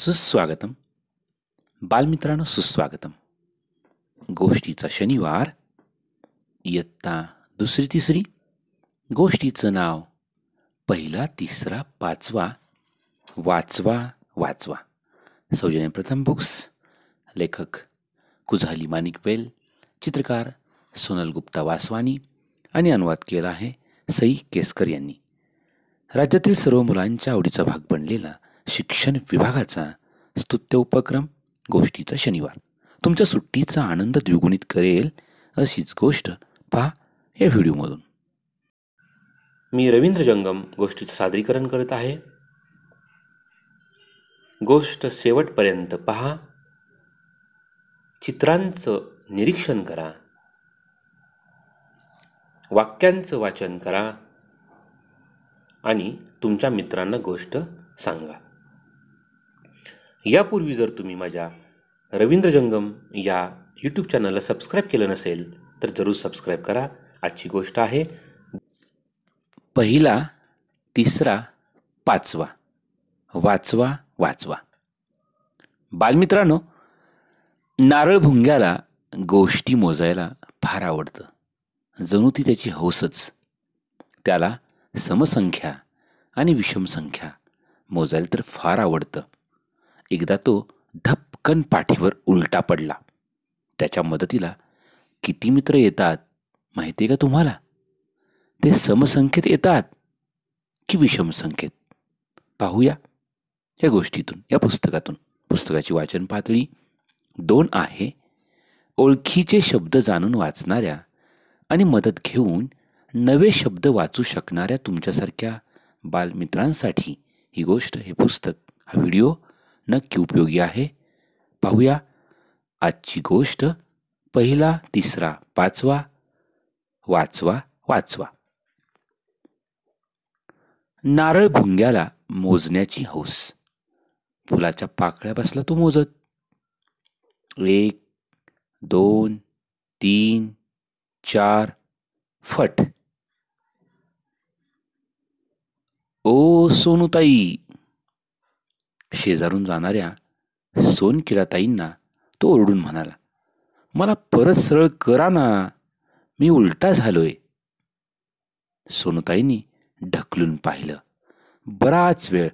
सुस्वागतम बालमित्रांनो सुस्वागतम गोष्टीचा शनिवार इयत्ता दुसरी तिसरी गोष्टीचं नाव पहिला तिसरा पाचवा वाचवा वाचवा सौजन्य प्रथम बुक्स लेखक कुझाली मानिक बेल चित्रकार सोनल गुप्ता वासवानी आणि अनुवाद केला आहे सई केसकर यांनी राज्यातील सर्व मुलांच्या आवडीचा भाग बनलेला शिक्षण विभागाचा स्तुत्य उपक्रम गोष्टीचा शनिवार तुमच्या सुट्टीचा आनंद द्विगुणित करेल अशीच गोष्ट पहा या व्हिडिओमधून मी रवींद्र जंगम गोष्टीचं सादरीकरण करत आहे गोष्ट शेवटपर्यंत पहा चित्रांचं निरीक्षण करा वाक्यांचं वाचन करा आणि तुमच्या मित्रांना गोष्ट सांगा यापूर्वी जर तुम्ही माझ्या रवींद्र जंगम या यूट्यूब चॅनलला सबस्क्राईब केलं नसेल तर जरूर सबस्क्राईब करा आजची गोष्ट आहे पहिला तिसरा पाचवा वाचवा वाचवा बालमित्रांनो नारळ भुंग्याला गोष्टी मोजायला फार आवडतं जणू ती त्याची हौसच त्याला समसंख्या आणि विषमसंख्या मोजायला तर फार आवडतं एकदा तो धपकन पाठीवर उलटा पडला त्याच्या मदतीला किती मित्र येतात माहिती आहे का तुम्हाला ते समसंख्येत येतात की विषमसंख्येत पाहूया या गोष्टीतून या पुस्तकातून पुस्तकाची वाचन पातळी दोन आहे ओळखीचे शब्द जाणून वाचणाऱ्या आणि मदत घेऊन नवे शब्द वाचू शकणाऱ्या तुमच्यासारख्या बालमित्रांसाठी ही गोष्ट हे पुस्तक हा व्हिडिओ नक्की उपयोगी आहे पाहूया आजची गोष्ट पहिला तिसरा पाचवा वाचवा वाचवा नारळ भुंग्याला मोजण्याची हौस फुलाच्या पाकळ्या बसला तो मोजत एक दोन तीन चार फट ओ सोनुताई शेजारून जाणाऱ्या सोनकिळाताईंना तो ओरडून म्हणाला मला परत सरळ करा ना मी उलटा झालोय सोनताईंनी ढकलून पाहिलं बराच वेळ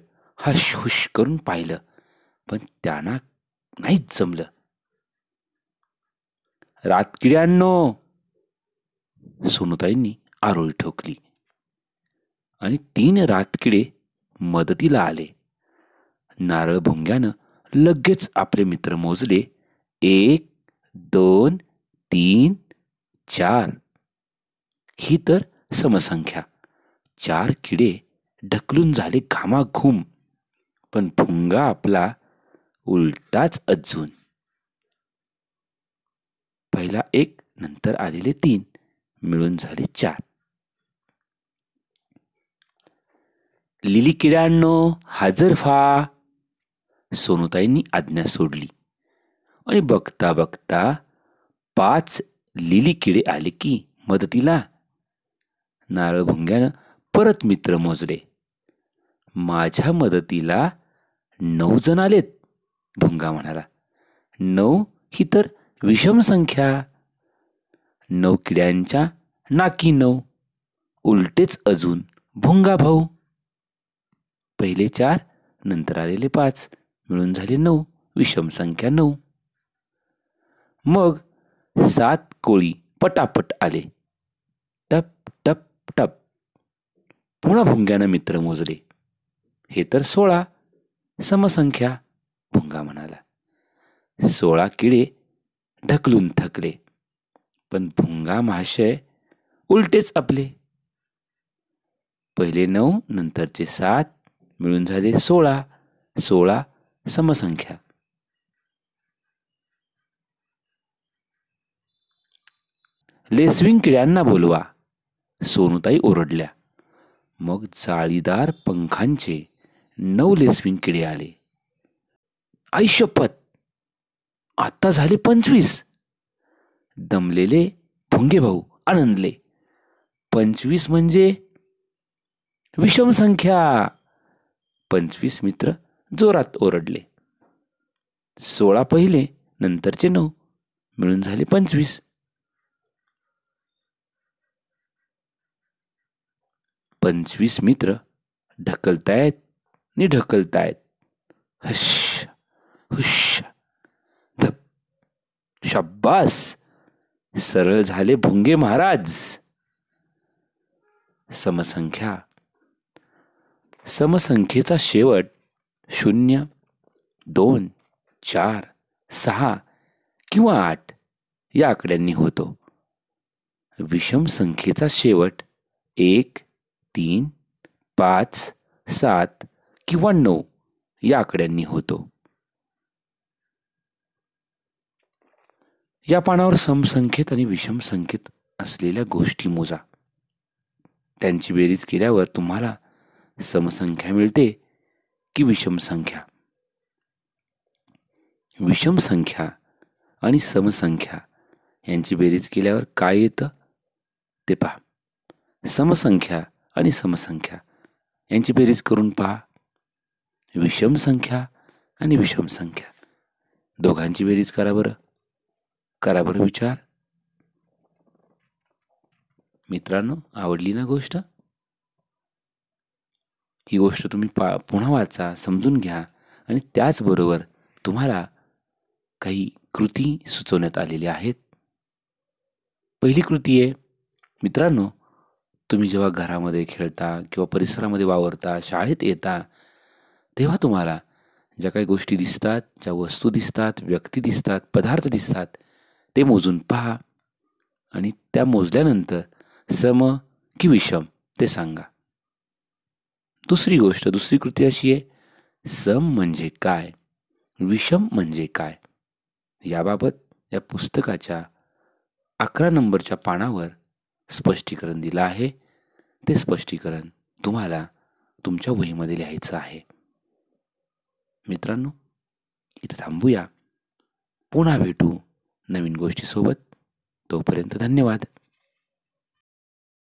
हशहुश करून पाहिलं पण त्यांना नाहीच जमलं रातकिड्यांनो सोनताईंनी आरोळी ठोकली आणि तीन रातकिडे मदतीला आले नारळ भुंग्यानं लगेच आपले मित्र मोजले एक दोन तीन चार ही तर समसंख्या चार किडे ढकलून झाले घामाघूम पण भुंगा आपला उलटाच अजून पहिला एक नंतर आलेले तीन मिळून झाले चार लिली किड्यांनो हजर फा सोनुताईंनी आज्ञा सोडली आणि बघता बघता पाच लिली किडे आले की मदतीला नारळ भुंग्यानं परत मित्र मोजले माझ्या मदतीला नऊ जण आलेत भुंगा म्हणाला नऊ ही तर विषम संख्या नऊ किड्यांच्या नाकी नऊ उलटेच अजून भुंगा भाऊ पहिले चार नंतर आलेले पाच मिळून झाले नऊ विषम संख्या नऊ मग सात कोळी पटापट आले टप टप टप पुन्हा भुंग्यानं मित्र मोजले हे तर सोळा समसंख्या भुंगा म्हणाला सोळा किडे ढकलून थकले पण भुंगा महाशय उलटेच आपले पहिले नऊ नंतरचे सात मिळून झाले सोळा सोळा समसंख्या लेस्विंग किड्यांना बोलवा सोनुताई ओरडल्या मग जाळीदार पंखांचे नऊ लेस्विंग किडे आले आयुष्यपत आता झाले पंचवीस दमलेले भुंगे भाऊ आनंदले पंचवीस म्हणजे संख्या पंचवीस मित्र जोरात ओरडले सोळा पहिले नंतरचे नऊ मिळून झाले पंचवीस पंचवीस मित्र ढकलतायत नि ढकलतायत हश हुश धप शब्बास सरळ झाले भुंगे महाराज समसंख्या समसंख्येचा शेवट शून्य दोन चार सहा किंवा आठ या आकड्यांनी होतो विषम संख्येचा शेवट एक तीन पाच सात किंवा नऊ या आकड्यांनी होतो या पानावर समसंख्येत आणि विषम संख्येत असलेल्या गोष्टी मोजा त्यांची बेरीज केल्यावर तुम्हाला समसंख्या मिळते की विषम संख्या विषम संख्या आणि समसंख्या यांची बेरीज केल्यावर काय येतं ते पहा समसंख्या आणि समसंख्या यांची बेरीज करून पहा विषम संख्या आणि विषम संख्या दोघांची बेरीज करा बरं करा बरं विचार मित्रांनो आवडली ना गोष्ट ही गोष्ट तुम्ही पा पुन्हा वाचा समजून घ्या आणि त्याचबरोबर तुम्हाला काही कृती सुचवण्यात आलेल्या आहेत पहिली कृती आहे मित्रांनो तुम्ही जेव्हा घरामध्ये खेळता किंवा परिसरामध्ये वावरता शाळेत येता तेव्हा तुम्हाला ज्या काही गोष्टी दिसतात ज्या वस्तू दिसतात व्यक्ती दिसतात पदार्थ दिसतात ते मोजून पहा आणि त्या मोजल्यानंतर सम की विषम ते सांगा दुसरी गोष्ट दुसरी कृती अशी आहे सम म्हणजे काय विषम म्हणजे काय याबाबत या पुस्तकाच्या अकरा नंबरच्या पानावर स्पष्टीकरण दिलं आहे ते स्पष्टीकरण तुम्हाला तुमच्या वहीमध्ये लिहायचं आहे मित्रांनो इथं थांबूया पुन्हा भेटू नवीन गोष्टीसोबत तोपर्यंत धन्यवाद